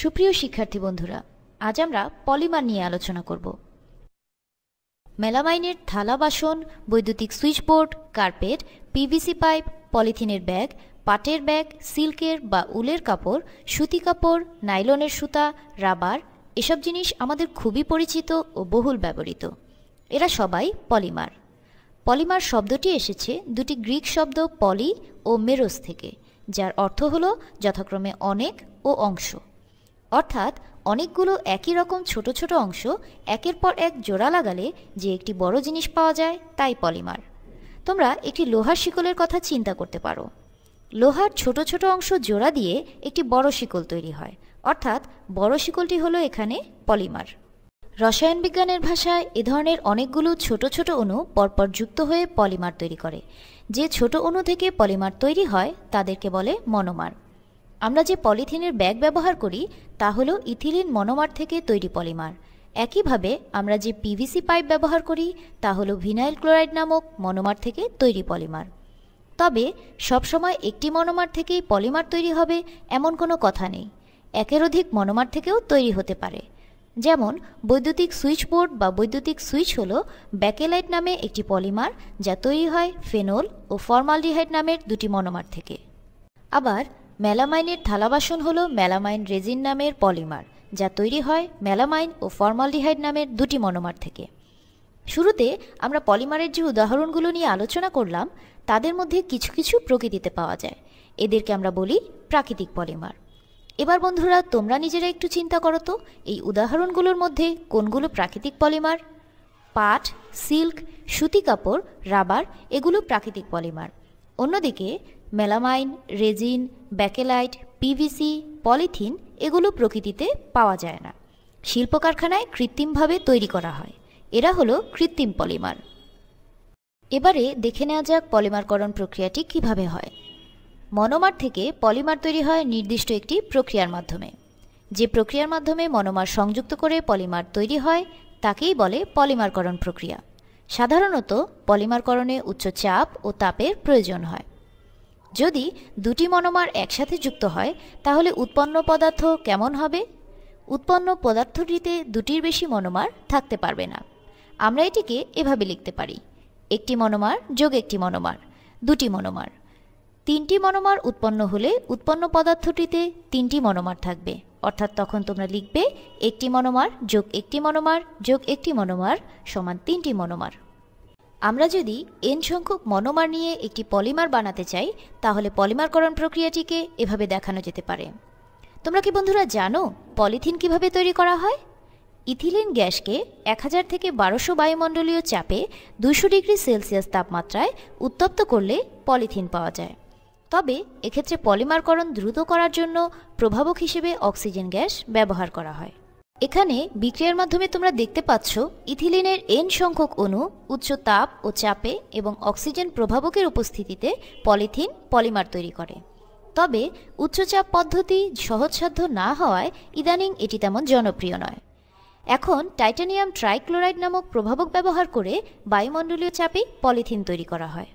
সুপ্রিয় শিক্ষার্থী বন্ধুরা আজ আমরা পলিমার নিয়ে আলোচনা করব মেলামাইনের থালা বাসন বৈদ্যুতিক সুইচবোর্ড কার্পেট পিভিসি পাইপ পলিথিনের ব্যাগ পাটের ব্যাগ সিল্কের বা উলের কাপড় সুতি কাপড় নাইলনের সুতা রাবার এসব জিনিস আমাদের খুবই পরিচিত ও বহুল ব্যবহৃত এরা সবাই পলিমার পলিমার শব্দটি এসেছে দুটি গ্রিক শব্দ পলি ও মেরোস থেকে যার অর্থ হল যথাক্রমে অনেক ও অংশ অর্থাৎ অনেকগুলো একই রকম ছোট ছোট অংশ একের পর এক জোড়া লাগালে যে একটি বড় জিনিস পাওয়া যায় তাই পলিমার তোমরা একটি লোহার শিকলের কথা চিন্তা করতে পারো লোহার ছোট ছোট অংশ জোড়া দিয়ে একটি বড় শিকল তৈরি হয় অর্থাৎ বড় শিকলটি হলো এখানে পলিমার রসায়ন বিজ্ঞানের ভাষায় এ ধরনের অনেকগুলো ছোট ছোট অণু পরপর যুক্ত হয়ে পলিমার তৈরি করে যে ছোট অণু থেকে পলিমার তৈরি হয় তাদেরকে বলে মনোমার আমরা যে পলিথিনের ব্যাগ ব্যবহার করি তা হল ইথিলিন মনোমার থেকে তৈরি পলিমার একইভাবে আমরা যে পিভিসি পাইপ ব্যবহার করি তা হল ভিনাইল ক্লোরাইড নামক মনোমার থেকে তৈরি পলিমার তবে সবসময় একটি মনোমার থেকেই পলিমার তৈরি হবে এমন কোনো কথা নেই একের অধিক মনোমার থেকেও তৈরি হতে পারে যেমন বৈদ্যুতিক সুইচ বোর্ড বা বৈদ্যুতিক সুইচ হল ব্যাকেলাইট নামে একটি পলিমার যা তৈরি হয় ফেনল ও ফর্মালডিহাইড নামের দুটি মনোমার থেকে আবার মেলামাইনের থালাবাসন হল মেলামাইন রেজিন নামের পলিমার যা তৈরি হয় মেলামাইন ও ফর্মালডিহাইড নামের দুটি মনোমার থেকে শুরুতে আমরা পলিমারের যে উদাহরণগুলো নিয়ে আলোচনা করলাম তাদের মধ্যে কিছু কিছু প্রকৃতিতে পাওয়া যায় এদেরকে আমরা বলি প্রাকৃতিক পলিমার এবার বন্ধুরা তোমরা নিজেরা একটু চিন্তা করো তো এই উদাহরণগুলোর মধ্যে কোনগুলো প্রাকৃতিক পলিমার পাট সিল্ক সুতি কাপড় রাবার এগুলো প্রাকৃতিক পলিমার অন্যদিকে melamine resin bakelite PVC polythene এগুলো প্রকৃতিতে পাওয়া যায় না শিল্প কারখানায় কৃত্রিমভাবে তৈরি করা হয় এরা হলো কৃত্রিম পলিমার এবারে দেখে নেওয়া যাক পলিমারকরণ প্রক্রিয়াটি কিভাবে হয় মনোমার থেকে পলিমার তৈরি হয় নির্দিষ্ট একটি প্রক্রিয়ার মাধ্যমে যে প্রক্রিয়ার মাধ্যমে মনোমার সংযুক্ত করে পলিমার তৈরি হয় তাকেই বলে পলিমারকরণ প্রক্রিয়া সাধারণত পলিমারকরণে উচ্চ চাপ ও তাপের প্রয়োজন হয় যদি দুটি মনোমার একসাথে যুক্ত হয় তাহলে উৎপন্ন পদার্থ কেমন হবে উৎপন্ন পদার্থটিতে দুটির বেশি মনোমার থাকতে পারবে না আমরা এটিকে এভাবে লিখতে পারি একটি মনোমার যোগ একটি মনোমার দুটি মনোমার তিনটি মনোমার উৎপন্ন হলে উৎপন্ন পদার্থটিতে তিনটি মনোমার থাকবে অর্থাৎ তখন তোমরা লিখবে একটি মনোমার যোগ একটি মনোমার যোগ একটি মনোমার সমান তিনটি মনোমার আমরা যদি এন সংখ্যক মনোমার নিয়ে একটি পলিমার বানাতে চাই তাহলে পলিমারকরণ প্রক্রিয়াটিকে এভাবে দেখানো যেতে পারে তোমরা কি বন্ধুরা জানো পলিথিন কিভাবে তৈরি করা হয় ইথিলিন গ্যাসকে এক হাজার থেকে বারোশো বায়ুমণ্ডলীয় চাপে দুশো ডিগ্রি সেলসিয়াস তাপমাত্রায় উত্তপ্ত করলে পলিথিন পাওয়া যায় তবে এক্ষেত্রে পলিমারকরণ দ্রুত করার জন্য প্রভাবক হিসেবে অক্সিজেন গ্যাস ব্যবহার করা হয় এখানে বিক্রিয়ার মাধ্যমে তোমরা দেখতে পাচ্ছ ইথিলিনের এন সংখ্যক অণু উচ্চ তাপ ও চাপে এবং অক্সিজেন প্রভাবকের উপস্থিতিতে পলিথিন পলিমার তৈরি করে তবে উচ্চচাপ পদ্ধতি সহজসাধ্য না হওয়ায় ইদানিং এটি তেমন জনপ্রিয় নয় এখন টাইটানিয়াম ট্রাইক্লোরাইড নামক প্রভাবক ব্যবহার করে বায়ুমণ্ডলীয় চাপে পলিথিন তৈরি করা হয়